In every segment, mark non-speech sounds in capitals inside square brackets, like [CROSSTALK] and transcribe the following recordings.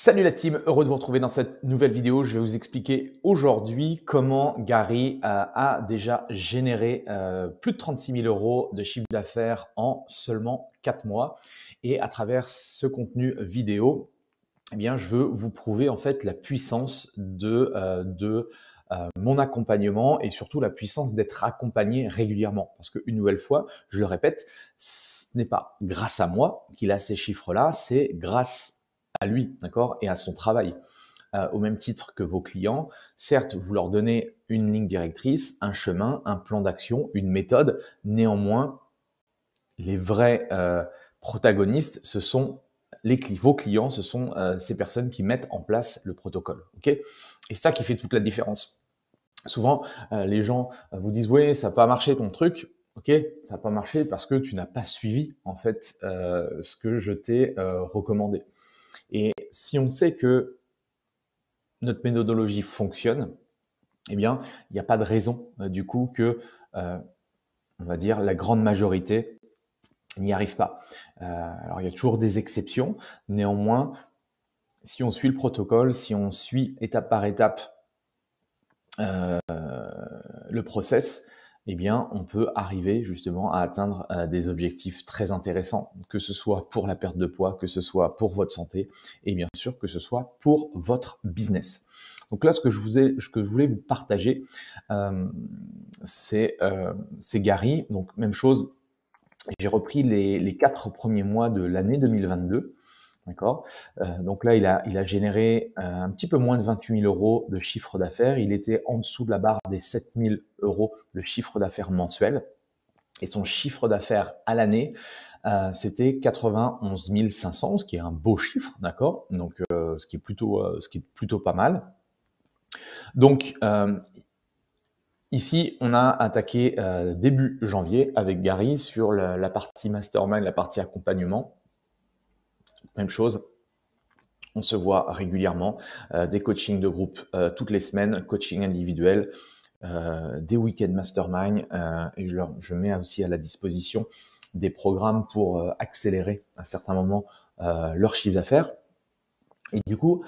Salut la team, heureux de vous retrouver dans cette nouvelle vidéo. Je vais vous expliquer aujourd'hui comment Gary euh, a déjà généré euh, plus de 36 000 euros de chiffre d'affaires en seulement quatre mois. Et à travers ce contenu vidéo, eh bien, je veux vous prouver en fait la puissance de, euh, de mon accompagnement et surtout la puissance d'être accompagné régulièrement. Parce que une nouvelle fois, je le répète, ce n'est pas grâce à moi qu'il a ces chiffres-là, c'est grâce à à lui, d'accord, et à son travail. Euh, au même titre que vos clients, certes, vous leur donnez une ligne directrice, un chemin, un plan d'action, une méthode. Néanmoins, les vrais euh, protagonistes, ce sont vos clients, ce sont euh, ces personnes qui mettent en place le protocole. ok et ça qui fait toute la différence. Souvent, les gens vous disent oui, ça n'a pas marché ton truc. Ok, ça n'a pas marché parce que tu n'as pas suivi en fait ce que je t'ai recommandé si on sait que notre méthodologie fonctionne, eh bien, il n'y a pas de raison euh, du coup que, euh, on va dire, la grande majorité n'y arrive pas. Euh, alors, il y a toujours des exceptions. Néanmoins, si on suit le protocole, si on suit étape par étape le process, eh bien, on peut arriver justement à atteindre euh, des objectifs très intéressants, que ce soit pour la perte de poids, que ce soit pour votre santé, et bien sûr que ce soit pour votre business. Donc là, ce que je, vous ai, voulais vous partager, euh, euh, c'est Gary. Donc même chose, j'ai repris les quatre premiers mois de l'année 2022 D'accord euh, Donc là, il a, il a généré euh, un petit peu moins de 28 000 euros de chiffre d'affaires. Il était en dessous de la barre des 7 000 euros de chiffre d'affaires mensuel. Et son chiffre d'affaires à l'année, euh, c'était 91 500, ce qui est un beau chiffre, d'accord Donc, ce, qui est plutôt, ce qui est plutôt pas mal. Donc, ici, on a attaqué début janvier avec Gary sur la partie mastermind, la partie accompagnement. Même chose, on se voit régulièrement, euh, des coachings de groupe euh, toutes les semaines, coaching individuel, euh, des week-ends mastermind, et je, leur, je mets aussi à la disposition des programmes pour accélérer à certains moments leur chiffre d'affaires. Et du coup,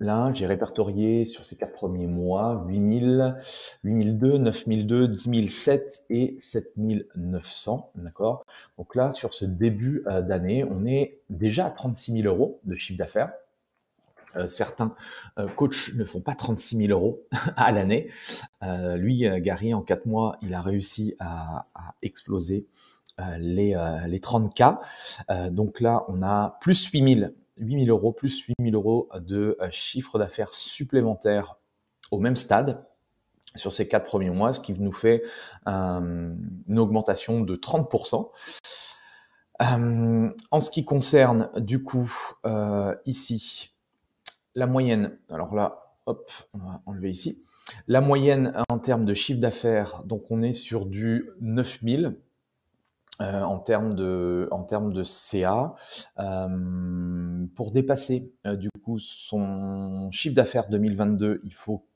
Là, j'ai répertorié sur ces quatre premiers mois 8000, 8002, 9002, 10007 et 7900. D'accord Donc là, sur ce début euh, d'année, on est déjà à 36 000 euros de chiffre d'affaires. Euh, certains euh, coachs ne font pas 36 000 euros [LAUGHS] à l'année. Euh, lui, Gary, en quatre mois, il a réussi à, exploser les, 30K. donc là, on a plus 8 000 8000 euros, plus 8000 euros de euh, chiffre d'affaires supplémentaire au même stade sur ces quatre premiers mois, ce qui nous fait euh, une augmentation de 30%. Euh, en ce qui concerne du coup ici la moyenne, alors là, hop, on va enlever ici, la moyenne en termes de chiffre d'affaires, donc on est sur du 9000 euh, en termes de, en termes de CA euh, pour dépasser euh, du coup son chiffre d'affaires 2022 il faut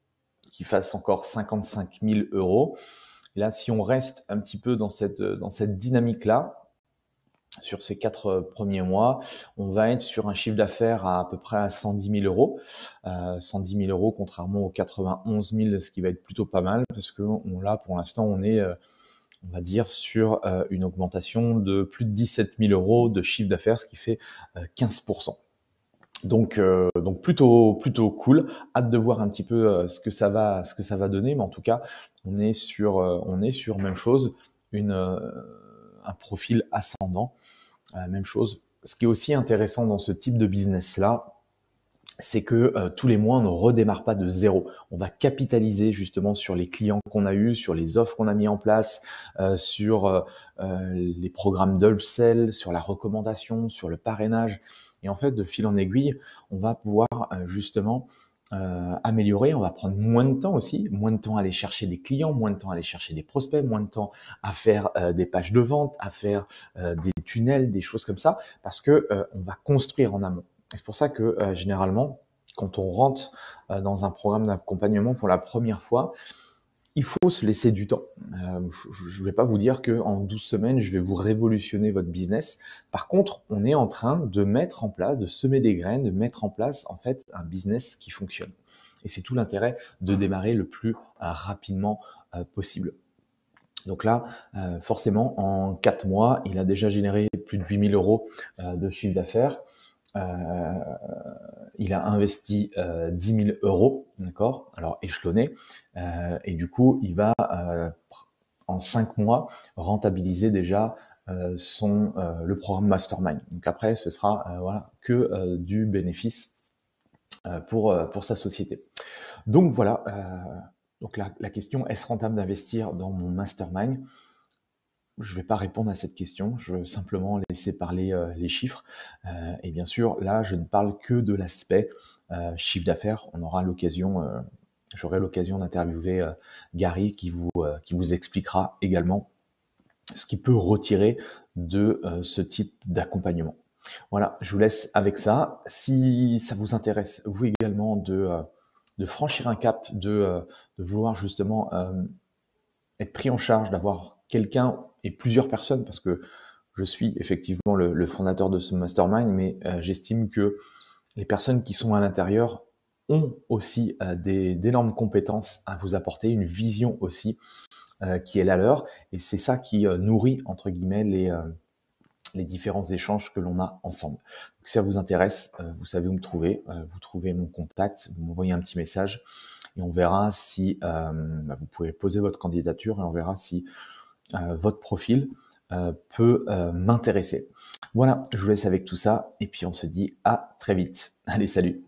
qu'il fasse encore 55 000 euros Et là si on reste un petit peu dans cette dans cette dynamique là sur ces quatre premiers mois, on va être sur un chiffre d'affaires à à peu près à 110 000 euros. 110 000 euros, contrairement aux 91 000, ce qui va être plutôt pas mal, parce que on, là, pour l'instant, on est on va dire, sur euh, une augmentation de plus de 17 000 euros de chiffre d'affaires, ce qui fait 15%. Euh, donc, euh, donc plutôt, plutôt cool. Hâte de voir un petit peu ce que ça va, ce que ça va donner. Mais en tout cas, on est sur, on est sur même chose, une, un profil ascendant. même chose. Ce qui est aussi intéressant dans ce type de business là, c'est que euh, tous les mois, on ne redémarre pas de zéro. On va capitaliser justement sur les clients qu'on a eus, sur les offres qu'on a mis en place, euh, sur euh, les programmes d'upsell, sur la recommandation, sur le parrainage. Et en fait, de fil en aiguille, on va pouvoir justement améliorer, on va prendre moins de temps aussi, moins de temps à aller chercher des clients, moins de temps à aller chercher des prospects, moins de temps à faire des pages de vente, à faire des tunnels, des choses comme ça, parce que on va construire en amont c'est pour ça que euh, généralement, quand on rentre euh, dans un programme d'accompagnement pour la première fois, il faut se laisser du temps. Euh, je ne vais pas vous dire qu'en 12 semaines, je vais vous révolutionner votre business. Par contre, on est en train de mettre en place, de semer des graines, de mettre en place en fait un business qui fonctionne. Et c'est tout l'intérêt de démarrer le plus rapidement possible. Donc là, forcément, en 4 mois, il a déjà généré plus de 8000 euros de chiffre d'affaires. Euh, il a investi 10 euh, 000 euros, d'accord Alors échelonné, euh, et du coup, il va en cinq mois rentabiliser déjà son le programme mastermind. Donc après, ce sera voilà que du bénéfice pour pour sa société. Donc voilà. donc la question est-ce rentable d'investir dans mon mastermind je ne vais pas répondre à cette question, je veux simplement laisser parler euh, les chiffres. Euh, et bien sûr, là, je ne parle que de l'aspect euh, chiffre d'affaires. On aura l'occasion, j'aurai l'occasion d'interviewer Gary qui vous, qui vous expliquera également ce qu'il peut retirer de ce type d'accompagnement. Voilà, je vous laisse avec ça. Si ça vous intéresse, vous également, de, franchir un cap, de vouloir justement être pris en charge, d'avoir quelqu'un et plusieurs personnes, parce que je suis effectivement le, fondateur de ce mastermind, mais euh, j'estime que les personnes qui sont à l'intérieur ont aussi euh, d'énormes compétences à vous apporter, une vision aussi euh, qui est la leur, et c'est ça qui nourrit, entre guillemets, les, les différents échanges que l'on a ensemble. Donc, si ça vous intéresse, vous savez où me trouver, vous trouvez mon contact, vous m'envoyez un petit message, et on verra si bah, vous pouvez poser votre candidature, et on verra si euh, votre profil euh, peut euh, m'intéresser. Voilà, je vous laisse avec tout ça et puis on se dit à très vite. Allez, salut